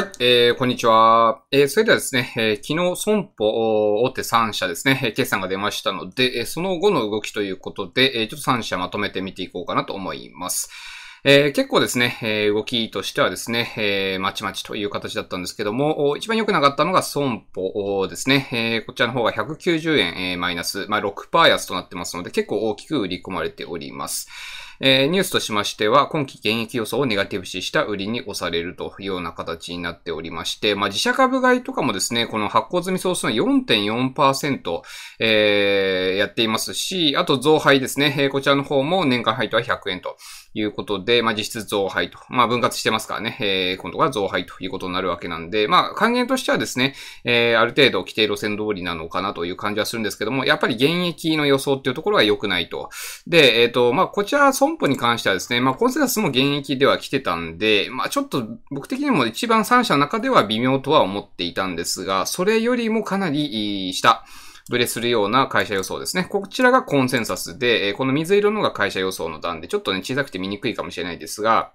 はい、えー、こんにちは。えー、それではですね、えー、昨日損保大手3社ですね、え決算が出ましたので、えー、その後の動きということで、えー、ちょっと3社まとめて見ていこうかなと思います。えー、結構ですね、えー、動きとしてはですね、えー、まちまちという形だったんですけども、一番良くなかったのが損保ですね、えー、こちらの方が190円、えー、マイナス、まあ、6%安となってますので、結構大きく売り込まれております。えー、ニュースとしましては、今期現役予想をネガティブ視した売りに押されるというような形になっておりまして、まあ、自社株買いとかもですね、この発行済み総数の4.4%、えー、やっていますし、あと増配ですね、えー、こちらの方も年間配当は100円と。いうことで、まあ、実質増配と。まあ、分割してますからね、えー、今度は増配ということになるわけなんで、まあ、還元としてはですね、えー、ある程度規定路線通りなのかなという感じはするんですけども、やっぱり現役の予想っていうところは良くないと。で、えっ、ー、と、まあ、こちら損保に関してはですね、まあ、コンセナスも現役では来てたんで、まあ、ちょっと僕的にも一番3社の中では微妙とは思っていたんですが、それよりもかなり下。ブレするような会社予想ですね。こちらがコンセンサスで、この水色のが会社予想の段で、ちょっとね、小さくて見にくいかもしれないですが、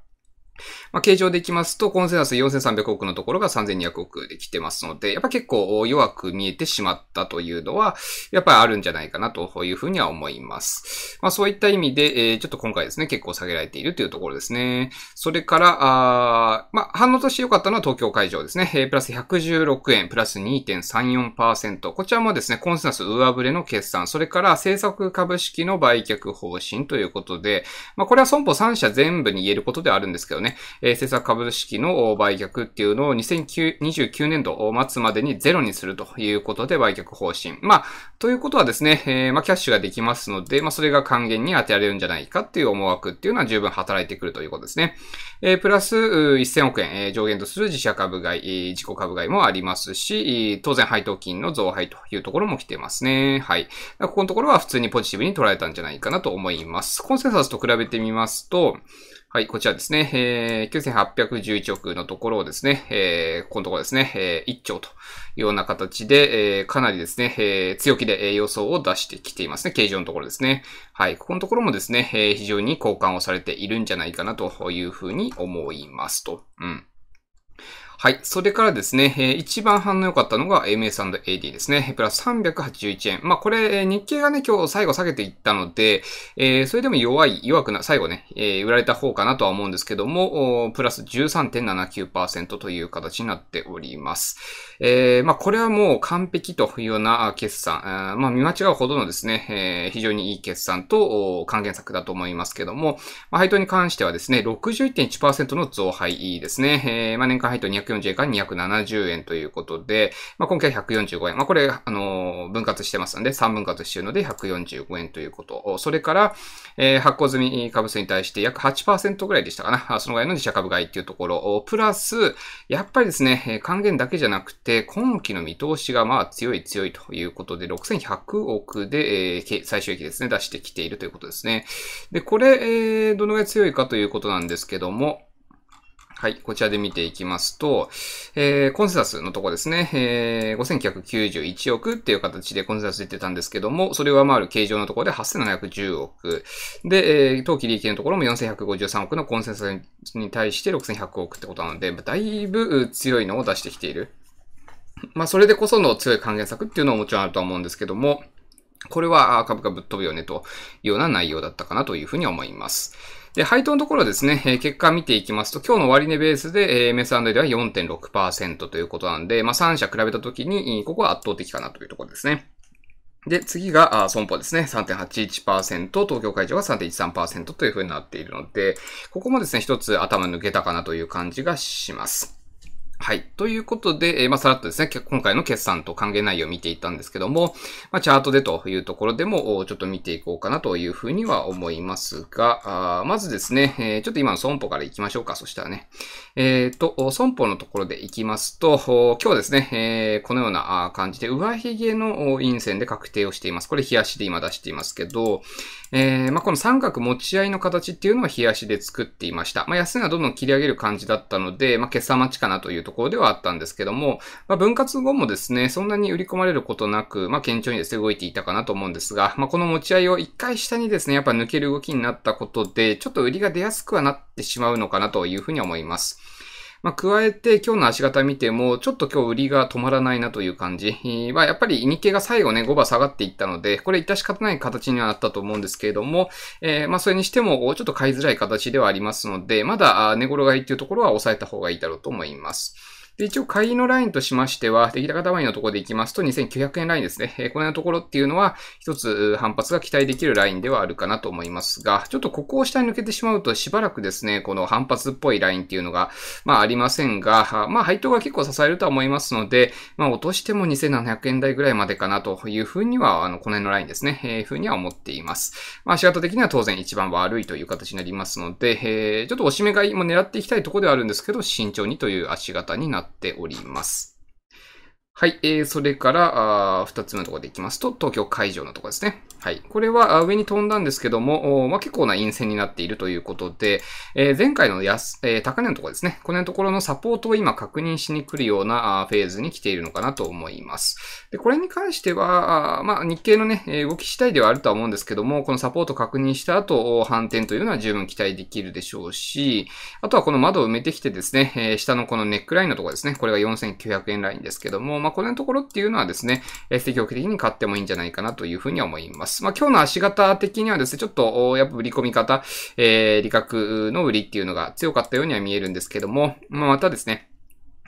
まあ、形状でいきますと、コンセナス4300億のところが3200億できてますので、やっぱ結構弱く見えてしまったというのは、やっぱりあるんじゃないかなというふうには思います。まあ、そういった意味で、えー、ちょっと今回ですね、結構下げられているというところですね。それから、あまあ、反応として良かったのは東京会場ですね。えー、プラス116円、プラス2.34%。こちらもですね、コンセナス上振れの決算、それから政策株式の売却方針ということで、まあ、これは損保3社全部に言えることではあるんですけどね、えー、政策株式の売却っていうのを2029年度末までにゼロにするということで売却方針。まあ、ということはですね、えー、まあ、キャッシュができますので、まあ、それが還元に当てられるんじゃないかっていう思惑っていうのは十分働いてくるということですね。えー、プラス、1000億円、えー、上限とする自社株買い、自己株買いもありますし、当然配当金の増配というところも来てますね。はい。ここのところは普通にポジティブに捉えたんじゃないかなと思います。コンセンサスと比べてみますと、はい、こちらですね、えー、9811億のところをですね、えー、ここのところですね、えー、1兆というような形で、えー、かなりですね、えー、強気で予想を出してきていますね、形状のところですね。はい、ここのところもですね、えー、非常に好感をされているんじゃないかなというふうに思いますと。うん。はい。それからですね、え一番反応良かったのが MS&AD ですね。プラス381円。まあ、これ、日経がね、今日最後下げていったので、えー、それでも弱い、弱くな、最後ね、えー、売られた方かなとは思うんですけども、プラス13.79%という形になっております。えー、まあ、これはもう完璧というような決算、まあ、見間違うほどのですね、えー、非常にいい決算と還元策だと思いますけども、まあ、配当に関してはですね、61.1%の増配ですね、えー、まあ、年間配当2 0 140円から270円ということで、まあ、今回は145円。まあ、これ、あの、分割してますので、3分割してるので145円ということ。それから、えー、発行済み株数に対して約8%ぐらいでしたかな。そのぐらいの自社株買いっていうところ。プラス、やっぱりですね、還元だけじゃなくて、今期の見通しがまあ強い強いということで、6100億で、えー、最終益ですね、出してきているということですね。で、これ、えー、どのぐらい強いかということなんですけども、はい、こちらで見ていきますと、えー、コンセンサスのとこですね、えー、5991億っていう形でコンセンサス出てたんですけども、それを上回る形状のところで8710億。で、えー、当期利益のところも4153億のコンセンサスに対して6100億ってことなので、だいぶ強いのを出してきている。まあ、それでこその強い還元策っていうのはもちろんあるとは思うんですけども、これは株価ぶっ飛ぶよねというような内容だったかなというふうに思います。で、配当のところですね、え結果見ていきますと、今日の割値ベースで、え MS&A では4.6%ということなんで、まあ、3社比べたときに、ここは圧倒的かなというところですね。で、次が、あ損保ですね。3.81%、東京会場が3.13%という風になっているので、ここもですね、一つ頭抜けたかなという感じがします。はい。ということで、えー、まあ、さらっとですね、今回の決算と還元内容を見ていったんですけども、まあ、チャートでというところでも、ちょっと見ていこうかなというふうには思いますが、あまずですね、えー、ちょっと今の損保から行きましょうか。そしたらね。えっ、ー、と、損保のところで行きますと、今日はですね、えー、このような感じで、上髭の陰線で確定をしています。これ、冷やしで今出していますけど、えー、まあ、この三角持ち合いの形っていうのは冷やしで作っていました。まあ、安値はどんどん切り上げる感じだったので、まあ、決算待ちかなというところではあったんですけども、まあ、分割後もですね、そんなに売り込まれることなく、まあ、堅調にですね、動いていたかなと思うんですが、まあ、この持ち合いを一回下にですね、やっぱ抜ける動きになったことで、ちょっと売りが出やすくはなってしまうのかなというふうに思います。まあ、加えて今日の足型見ても、ちょっと今日売りが止まらないなという感じ。まあ、やっぱり日経が最後ね、5番下がっていったので、これ致し方ない形にはなったと思うんですけれども、えー、まあ、それにしても、ちょっと買いづらい形ではありますので、まだ、寝頃がいいっていうところは抑えた方がいいだろうと思います。で、一応、買いのラインとしましては、出来高たまりのところでいきますと、2900円ラインですね。えー、このところっていうのは、一つ反発が期待できるラインではあるかなと思いますが、ちょっとここを下に抜けてしまうと、しばらくですね、この反発っぽいラインっていうのが、まあ、ありませんが、まあ、配当が結構支えるとは思いますので、まあ、落としても2700円台ぐらいまでかなというふうには、あの、この辺のラインですね、えー、ふうには思っています。まあ、仕方的には当然一番悪いという形になりますので、えー、ちょっとおしめ買いも狙っていきたいところではあるんですけど、慎重にという足型になってっております。はい。えー、それから、あ2つ目のところでいきますと、東京会場のところですね。はい。これは上に飛んだんですけども、まあ、結構な陰線になっているということで、えー、前回の安、えー、高値のところですね。このところのサポートを今確認しに来るようなフェーズに来ているのかなと思います。で、これに関しては、まあ、日経のね、動き次第ではあるとは思うんですけども、このサポート確認した後、反転というのは十分期待できるでしょうし、あとはこの窓を埋めてきてですね、えー、下のこのネックラインのところですね。これが4900円ラインですけども、まあ、このところっていうのはですね、積極的に買ってもいいんじゃないかなというふうに思います。。まあ、今日の足型的にはですね、ちょっと、やっぱ売り込み方、えー、利確の売りっていうのが強かったようには見えるんですけども、まあ、またですね、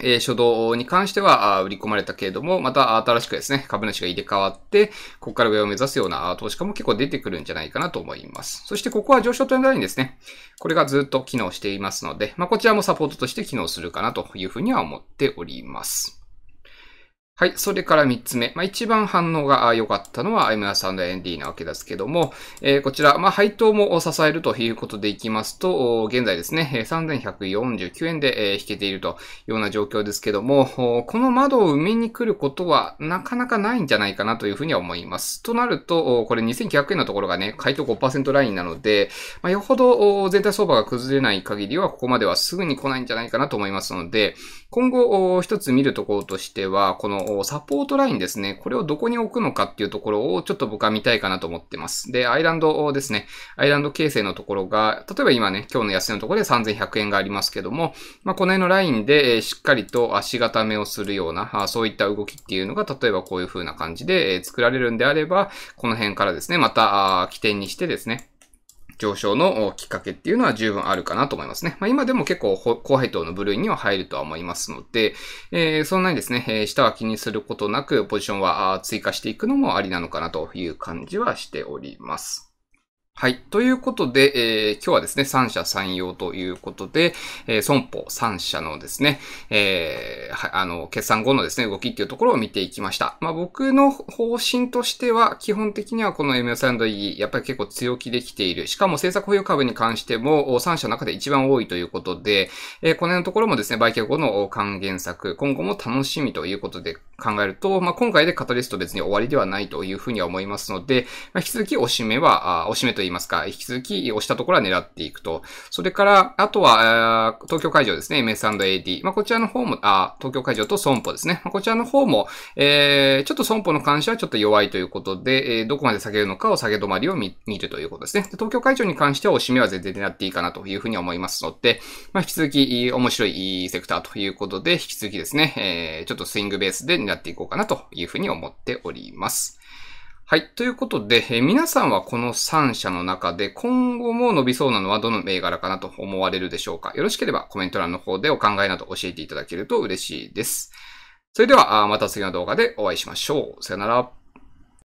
え初動に関しては売り込まれたけれども、また新しくですね、株主が入れ替わって、ここから上を目指すような投資家も結構出てくるんじゃないかなと思います。そしてここは上昇トレンドラインですね。これがずっと機能していますので、まあ、こちらもサポートとして機能するかなというふうには思っております。はい。それから三つ目。まあ、一番反応が良かったのは M&ND なわけですけども、えー、こちら、まあ、配当も支えるということでいきますと、現在ですね、3149円で引けているというような状況ですけども、この窓を埋めに来ることはなかなかないんじゃないかなというふうには思います。となると、これ2900円のところがね、回答5%ラインなので、まあ、よほど全体相場が崩れない限りは、ここまではすぐに来ないんじゃないかなと思いますので、今後、一つ見るところとしては、このサポートラインですね。これをどこに置くのかっていうところをちょっと僕は見たいかなと思ってます。で、アイランドですね。アイランド形成のところが、例えば今ね、今日の安値のところで3100円がありますけども、まあ、この辺のラインでしっかりと足固めをするような、そういった動きっていうのが、例えばこういう風な感じで作られるんであれば、この辺からですね、また起点にしてですね、上昇のきっかけっていうのは十分あるかなと思いますね。まあ、今でも結構高配当の部類には入るとは思いますので、えー、そんなにですね、えー、下は気にすることなくポジションは追加していくのもありなのかなという感じはしております。はい。ということで、えー、今日はですね、三者三様ということで、えー、損保三社のですね、えー、あの、決算後のですね、動きっていうところを見ていきました。まあ、僕の方針としては、基本的にはこの MS&E、やっぱり結構強気できている。しかも政策保有株に関しても、三社の中で一番多いということで、えー、この辺のところもですね、売却後の還元策、今後も楽しみということで考えると、まあ、今回でカタリスト別に終わりではないというふうには思いますので、まあ、引き続きおしめは、あおしめと言いますか、引き続き押したところは狙っていくと。それから、あとは、東京会場ですね、MS&AD。まあ、こちらの方も、あ、東京会場と損保ですね。まあ、こちらの方も、えー、ちょっと損保の関心はちょっと弱いということで、えー、どこまで下げるのかを下げ止まりを見るということですね。で東京会場に関しては押し目は全然狙っていいかなというふうに思いますので、まあ、引き続き面白いセクターということで、引き続きですね、えー、ちょっとスイングベースで狙っていこうかなというふうに思っております。はい。ということで、え皆さんはこの3社の中で今後も伸びそうなのはどの銘柄かなと思われるでしょうかよろしければコメント欄の方でお考えなど教えていただけると嬉しいです。それでは、また次の動画でお会いしましょう。さよなら。